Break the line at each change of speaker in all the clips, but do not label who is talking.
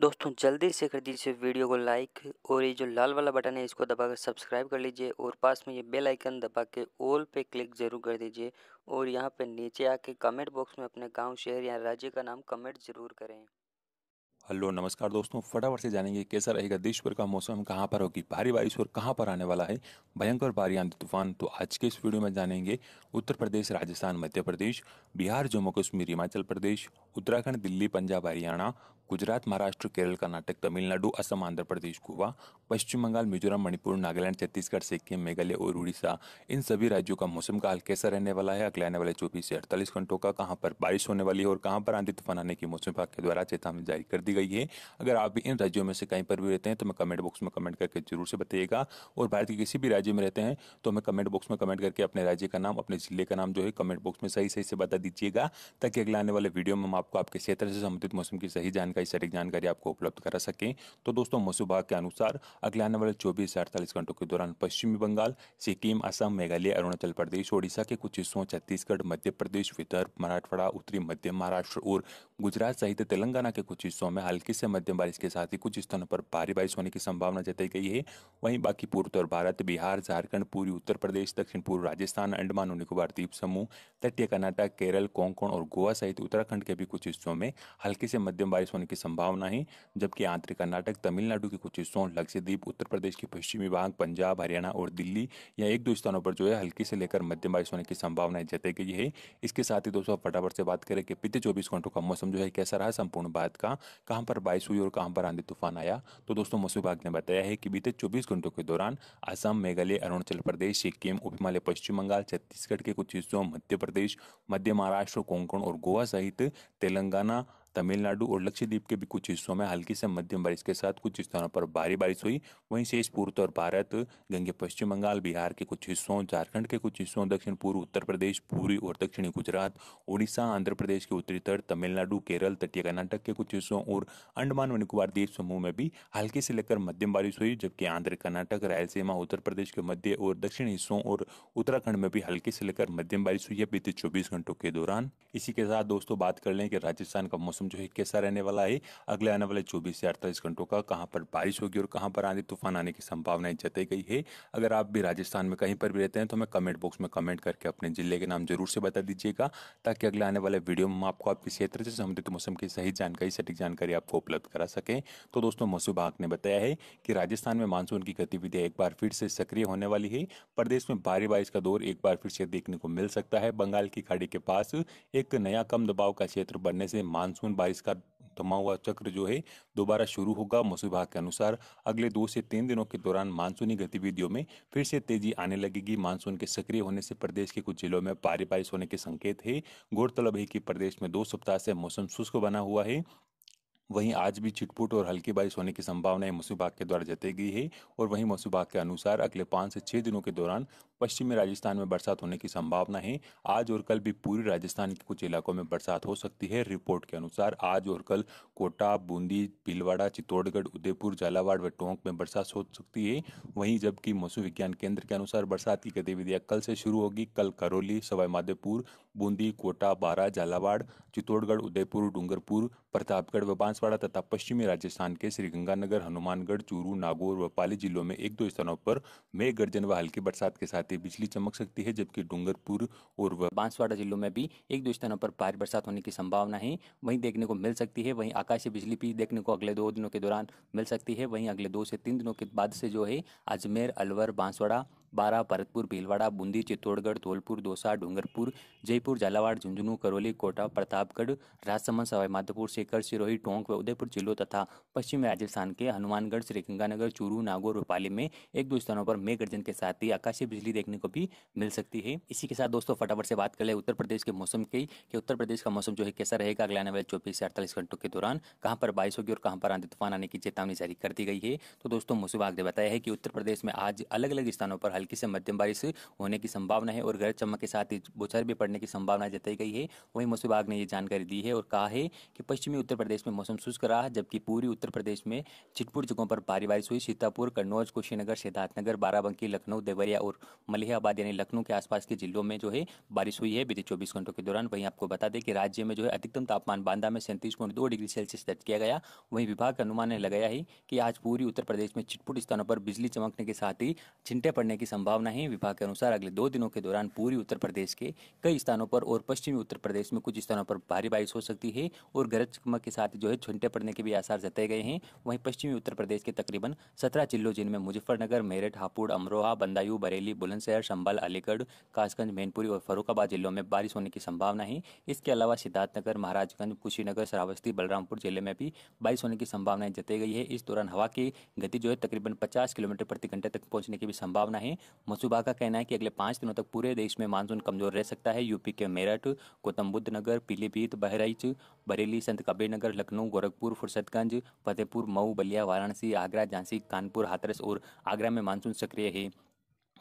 दोस्तों जल्दी से कर दीजिए वीडियो को लाइक और ये जो लाल वाला बटन है इसको दबा कर सब्सक्राइब कर लीजिए और पास में ये बेल आइकन दबा के ऑल पे क्लिक ज़रूर कर दीजिए और यहाँ पे नीचे आके कमेंट बॉक्स में अपने गांव शहर या राज्य का नाम कमेंट ज़रूर करें
हेलो नमस्कार दोस्तों फटाफट से जानेंगे कैसा रहेगा देश भर का मौसम कहाँ पर होगी भारी बारिश और कहाँ पर आने वाला है भयंकर भारी आंधी तूफान तो आज के इस वीडियो में जानेंगे उत्तर प्रदेश राजस्थान मध्य प्रदेश बिहार जम्मू कश्मीर हिमाचल प्रदेश उत्तराखंड दिल्ली पंजाब हरियाणा गुजरात महाराष्ट्र केरल कर्नाटक तमिलनाडु असम आंध्र प्रदेश गोवा पश्चिम बंगाल मिजोरम मणिपुर नागालैंड छत्तीसगढ़ सिक्किम मेघालय और उड़ीसा इन सभी राज्यों का मौसम का हाल कैसा रहने वाला है अगले आने वाले चौबीस से अड़तालीस घंटों का कहाँ पर बारिश होने वाली है और कहाँ पर आंधी तूफान आने की मौसम विभाग के द्वारा चेतावनी जारी कर दी गई है अगर आप भी इन राज्यों में से कहीं पर भी रहते हैं तो मैं कमेंट बॉक्स में कमेंट करके जरूर से बताइएगा और भारत के किसी भी राज्य में रहते हैं तो हमें कमेंट बॉक्स में कमेंट करके अपने राज्य का नाम अपने जिले का नाम जो है कमेंट बॉक्स में सही सही से बता दीजिएगा ताकि अगले आने वाले वीडियो में हम आपको आपके क्षेत्र से संबंधित मौसम की सही जानकारी कई सारी जानकारी आपको उपलब्ध करा सकें तो दोस्तों मौसम विभाग के अनुसार अगले आने वाले चौबीस से अड़तालीस घंटों के दौरान पश्चिमी बंगाल सिक्किम असम मेघालय अरुणाचल प्रदेश ओडिशा के कुछ हिस्सों छत्तीसगढ़ मध्य प्रदेश विदर्भ मराठवाड़ा उत्तरी मध्य महाराष्ट्र और गुजरात सहित तेलंगाना के कुछ हिस्सों में हल्की से मध्यम बारिश के साथ ही कुछ स्थानों पर भारी बारिश होने की संभावना जताई गई है वहीं बाकी पूर्वोत्तर भारत बिहार झारखंड पूर्वी उत्तर प्रदेश दक्षिण पूर्व राजस्थान अंडमान और निकोबार द्वीप समूह तटीय कर्नाटक केरल कोंकण और गोवा सहित उत्तराखंड के भी कुछ हिस्सों में हल्की से मध्यम बारिश होने होने की संभावना है जबकि आंतरिक कर्नाटक तमिलनाडु के कुछ हिस्सों लक्षद्वीप उत्तर प्रदेश के पश्चिमी भाग पंजाब हरियाणा और दिल्ली या एक दो स्थानों पर जो है हल्की से लेकर मध्यम बारिश होने की संभावनाएं जताई गई है इसके साथ ही दोस्तों फटाफट से बात करें कि पिछले चौबीस घंटों का मौसम जो है कैसा रहा संपूर्ण भारत का कहाँ पर बारिश हुई और कहाँ पर आंधी तूफान आया तो दोस्तों मौसम विभाग ने बताया है कि बीते चौबीस घंटों के दौरान आसाम मेघालय अरुणाचल प्रदेश सिक्किम उप हिमालय पश्चिम बंगाल छत्तीसगढ़ के कुछ हिस्सों मध्य प्रदेश मध्य महाराष्ट्र कोंकण और गोवा सहित तेलंगाना तमिलनाडु और लक्षद्वीप के भी कुछ हिस्सों में हल्की से मध्यम बारिश के साथ कुछ स्थानों पर भारी बारिश हुई वहीं शेष पूर्व उत्तर भारत गंगे पश्चिम बंगाल बिहार के कुछ हिस्सों झारखंड के कुछ हिस्सों दक्षिण पूर्व उत्तर प्रदेश पूरी और दक्षिणी गुजरात उड़ीसा आंध्र प्रदेश के उत्तरी तट तमिलनाडु केरल तटीय कर्नाटक के कुछ हिस्सों और अंडमान और निकोबार द्वीप समूह में भी हल्की से लेकर मध्यम बारिश हुई जबकि आंध्र कर्नाटक रायलसीमा उत्तर प्रदेश के मध्य और दक्षिण हिस्सों और उत्तराखंड में भी हल्की से लेकर मध्यम बारिश हुई है बीते चौबीस घंटों के दौरान इसी के साथ दोस्तों बात कर लें कि राजस्थान का मौसम मौसम जो है कैसा रहने वाला है अगले आने वाले चौबीस से अड़तालीस घंटों का कहाँ पर बारिश होगी और कहाँ पर आंधी तूफान आने की संभावनाएं जताई गई है अगर आप भी राजस्थान में कहीं पर भी रहते हैं तो हमें कमेंट बॉक्स में कमेंट करके अपने जिले के नाम जरूर से बता दीजिएगा ताकि अगले आने वाले वीडियो में आपको आपके क्षेत्र से संबंधित मौसम की सही जानकारी सटीक जानकारी आपको उपलब्ध करा सकें तो दोस्तों मौसम विभाग ने बताया है कि राजस्थान में मानसून की गतिविधियाँ एक बार फिर से सक्रिय होने वाली है प्रदेश में भारी बारिश का दौर एक बार फिर से देखने को मिल सकता है बंगाल की खाड़ी के पास एक नया कम दबाव का क्षेत्र बनने से मानसून बारिश का थमा हुआ चक्र जो है दोबारा शुरू होगा मौसम विभाग के अनुसार अगले दो से तीन दिनों के दौरान मानसूनी गतिविधियों में फिर से तेजी आने लगेगी मानसून के सक्रिय होने से प्रदेश के कुछ जिलों में भारी बारिश होने के संकेत है गौरतलब है कि प्रदेश में दो सप्ताह से मौसम शुष्क बना हुआ है वहीं आज भी छिटपुट और हल्की बारिश होने की संभावनाएं मौसम विभाग के द्वारा जताई गई है और वहीं मौसम विभाग के अनुसार अगले पाँच से छः दिनों के दौरान पश्चिमी राजस्थान में बरसात होने की संभावना है आज और कल भी पूरी राजस्थान के कुछ इलाकों में बरसात हो सकती है रिपोर्ट के अनुसार आज और कल कोटा बूंदी भीलवाड़ा चित्तौड़गढ़ उदयपुर झालावाड़ व टोंक में बरसात हो सकती है वहीं जबकि मौसम विज्ञान केंद्र के अनुसार बरसात की गतिविधियां कल से शुरू होगी कल करौली सवाईमाधोपुर बूंदी कोटा बारा झालावाड़ चित्तौड़गढ़ उदयपुर डूंगरपुर प्रतापगढ़ व बांसवाड़ा तथा पश्चिमी राजस्थान के श्रीगंगानगर हनुमानगढ़ चूरू नागौर व पाली जिलों में एक दो स्थानों पर मेघ गर्जन व हल्की बरसात के साथ साथ ही बिजली चमक सकती है जबकि डूंगरपुर और
बांसवाड़ा जिलों में भी एक दो स्थानों पर भारी बरसात होने की संभावना है वहीं देखने को मिल सकती है वहीं आकाशीय बिजली भी देखने को अगले दो दिनों के दौरान मिल सकती है वहीं अगले दो से तीन दिनों के बाद से जो है अजमेर अलवर बांसवाड़ा बारा भरतपुर भीलवाड़ा बूंदी चित्तौड़गढ़ धौलपुर दौसा डूंगरपुर जयपुर झालावाड़ झुंझुनू करौली कोटा प्रतापगढ़ राजसमंद सवाईमाधोपुर शेखर सिरोही टोंक व उदयपुर जिलों तथा पश्चिमी राजस्थान के हनुमानगढ़ श्रीगंगानगर चूरू नागौर और पाली में एक दो स्थानों पर मेघ गर्जन के साथ ही आकाशीय बिजली देखने को भी मिल सकती है इसी के साथ दोस्तों फटाफट से बात कर ले उत्तर प्रदेश के मौसम की कि उत्तर प्रदेश का मौसम जो है कैसा रहेगा अगले आने वाले चौबीस से अड़तालीस घंटों के दौरान कहाँ पर बारिश होगी और कहाँ पर आंधी तूफान आने की चेतावनी जारी कर दी गई है तो दोस्तों मौसम विभाग ने बताया है कि उत्तर प्रदेश में आज अलग अलग स्थानों पर हल्की हल्की से मध्यम बारिश होने की संभावना है और गरज चमक के साथ ही बोचर भी पड़ने की संभावना जताई गई है वहीं मौसम विभाग ने ये जानकारी दी है और कहा है कि पश्चिमी उत्तर प्रदेश में मौसम शुष्क रहा जबकि पूरी उत्तर प्रदेश में छिटपुट जगहों पर भारी बारिश हुई सीतापुर कन्नौज कुशीनगर सिद्धार्थनगर बाराबंकी लखनऊ देवरिया और मलिहाबाद यानी लखनऊ के आसपास के जिलों में जो है बारिश हुई है बीते चौबीस घंटों के दौरान वहीं आपको बता दें कि राज्य में जो है अधिकतम तापमान बांदा में सैंतीस डिग्री सेल्सियस दर्ज किया गया वहीं विभाग का अनुमान लगाया है कि आज पूरी उत्तर प्रदेश में छिटपुट स्थानों पर बिजली चमकने के साथ ही छिंटे पड़ने की संभावना है विभाग के अनुसार अगले दो दिनों के दौरान पूर्वी उत्तर प्रदेश के कई स्थानों पर और पश्चिमी उत्तर प्रदेश में कुछ स्थानों पर भारी बारिश हो सकती है और गरज चमक के साथ जो है छुंटे पड़ने के भी आसार जताए गए हैं वहीं पश्चिमी उत्तर प्रदेश के तकरीबन सत्रह जिलों जिनमें मुजफ्फरनगर मेरठ हापुड़ अमरोहा बंदायू बरेली बुलंदशहर संभल अलीगढ़ कासगंज मैनपुरी और फरुखाबाद जिलों में बारिश होने की संभावना है इसके अलावा सिद्धार्थनगर महाराजगंज कुशीनगर श्रावस्ती बलरामपुर जिले में भी बारिश होने की संभावनाएं जताई गई है इस दौरान हवा की गति जो है तकरीबन पचास किलोमीटर प्रति घंटे तक पहुंचने की भी संभावना है हैं मसूबा का कहना है कि अगले पाँच दिनों तक पूरे देश में मानसून कमजोर रह सकता है यूपी के मेरठ गौतम बुद्ध नगर पीलीभीत बहराइच बरेली संत कबीर नगर लखनऊ गोरखपुर फुर्सतगंज फतेहपुर मऊ बलिया वाराणसी आगरा झांसी कानपुर हाथरस और आगरा में मानसून सक्रिय है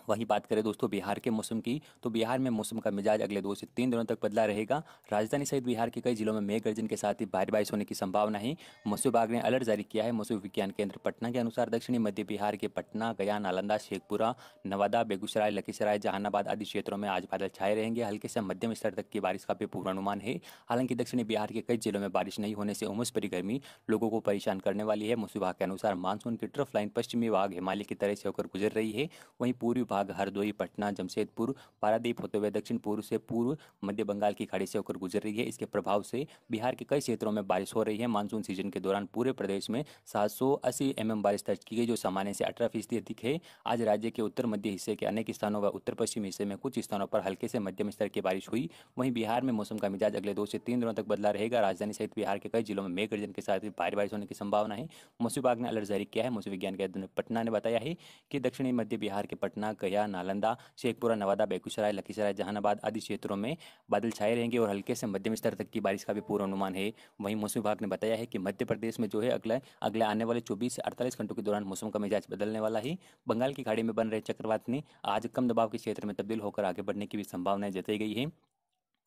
वहीं बात करें दोस्तों बिहार के मौसम की तो बिहार में मौसम का मिजाज अगले दो से तीन दिनों तक बदला रहेगा राजधानी सहित बिहार के कई जिलों में मेघ गर्जन के साथ ही भारी बारिश होने की संभावना है मौसम विभाग ने अलर्ट जारी किया है मौसम विज्ञान केंद्र पटना के अनुसार दक्षिणी मध्य बिहार के पटना गया नालंदा शेखपुरा नवादा बेगूसराय लखीसराय जहानाबाद आदि क्षेत्रों में आज बादल छाए रहेंगे हल्के से मध्यम स्तर तक की बारिश का भी पूर्वानुमान है हालांकि दक्षिणी बिहार के कई जिलों में बारिश नहीं होने से उमस भरी गर्मी लोगों को परेशान करने वाली है मौसम विभाग के अनुसार मानसून की ट्रफ लाइन पश्चिमी भाग हिमालय की तरह से होकर गुजर रही है वहीं पूर्वी भाग हरदोई पटना जमशेदपुर पारादीप होते हुए दक्षिण पूर्व से पूर्व मध्य बंगाल की खाड़ी से होकर गुजर रही है इसके प्रभाव से बिहार के कई क्षेत्रों में बारिश हो रही है मानसून सीजन के दौरान पूरे प्रदेश में सात सौ अस्सी एमएम बारिश दर्ज की गई जो सामान्य से अठारह फीसदी अधिक है आज राज्य के उत्तर मध्य हिस्से के अनेक स्थानों व उत्तर पश्चिम हिस्से में कुछ स्थानों पर हल्के से मध्यम स्तर की बारिश हुई वहीं बिहार में मौसम का मिजाज अगले दो से तीन दिनों तक बदला रहेगा राजधानी सहित बिहार के कई जिलों में मेघ गर्जन के साथ भी भारी बारिश होने की संभावना है मौसम विभाग ने अलर्ट जारी किया है मौसम विज्ञान केंद्र पटना ने बताया है कि दक्षिणी मध्य बिहार के पटना गया नालंदा शेखपुरा नवादा बेगूसराय लखीसराय जहानाबाद आदि क्षेत्रों में बादल छाए रहेंगे और हल्के से मध्यम स्तर तक की बारिश का भी पूर्वानुमान है वहीं मौसम विभाग ने बताया है कि मध्य प्रदेश में जो है अगले अगले आने वाले चौबीस से अड़तालीस घंटों के दौरान मौसम का मिजाज बदलने वाला है बंगाल की खाड़ी में बन रहे चक्रवात ने आज कम दबाव के क्षेत्र में तब्दील होकर आगे बढ़ने की भी संभावनाएं जताई गई है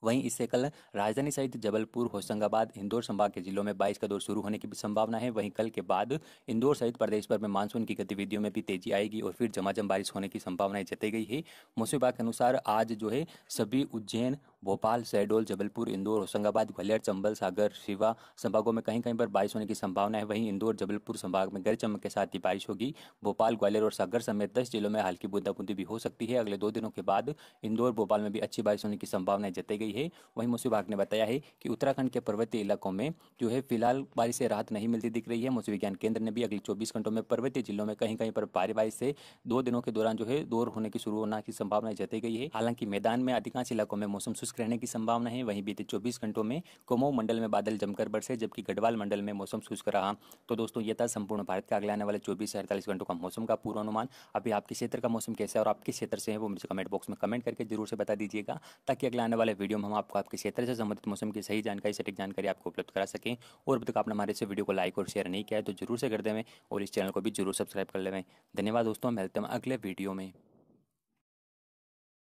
वहीं इससे कल राजधानी सहित जबलपुर होशंगाबाद इंदौर संभाग के जिलों में बारिश का दौर शुरू होने की भी संभावना है वहीं कल के बाद इंदौर सहित प्रदेश भर में मानसून की गतिविधियों में भी तेजी आएगी और फिर जमाझम बारिश होने की संभावनाएं जताई गई है मौसम विभाग के अनुसार आज जो है सभी उज्जैन भोपाल शहडोल जबलपुर इंदौर होशंगाबाद ग्वालियर चंबल सागर शिवा संभागों में कहीं कहीं पर बारिश होने की संभावना है वहीं इंदौर जबलपुर संभाग में गरज चमक के साथ ही बारिश होगी भोपाल ग्वालियर और सागर समेत दस जिलों में हल्की बूंदाबूंदी भी हो सकती है अगले दो दिनों के बाद इंदौर भोपाल में भी अच्छी बारिश होने की संभावना जताई गई है वहीं मौसम विभाग ने बताया है कि उत्तराखंड के पर्वतीय इलाकों में जो है फिलहाल बारिश से राहत नहीं मिलती दिख रही है मौसम विज्ञान केंद्र ने भी अगले चौबीस घंटों में पर्वतीय जिलों में कहीं कहीं पर भारी बारिश से दो दिनों के दौरान जो है दौर होने की शुरू होने की संभावना जताई गई है हालांकि मैदान में अधिकांश इलाकों में मौसम शुष्क रहने की संभावना है वहीं बीते 24 घंटों में कुमाऊं मंडल में बादल जमकर बरसे जबकि गढ़वाल मंडल में मौसम शुष्क रहा तो दोस्तों यह था संपूर्ण भारत का अगले आने वाले चौबीस से अड़तालीस घंटों का मौसम का पूर्वानुमान अनुमान अभी आपके क्षेत्र का मौसम कैसा है और आप किस क्षेत्र से है वो मुझे कमेंट बॉक्स में कमेंट करके जरूर से बता दीजिएगा ताकि अगले आने वाले वीडियो में हम आपको आपके क्षेत्र से संबंधित मौसम की सही जानकारी सटीक जानकारी आपको उपलब्ध करा सकें और अब तक आपने हमारे से वीडियो को लाइक और शेयर नहीं किया है तो जरूर से कर देवें और इस चैनल को भी जरूर सब्सक्राइब कर लेवें धन्यवाद दोस्तों मिलते हैं अगले वीडियो में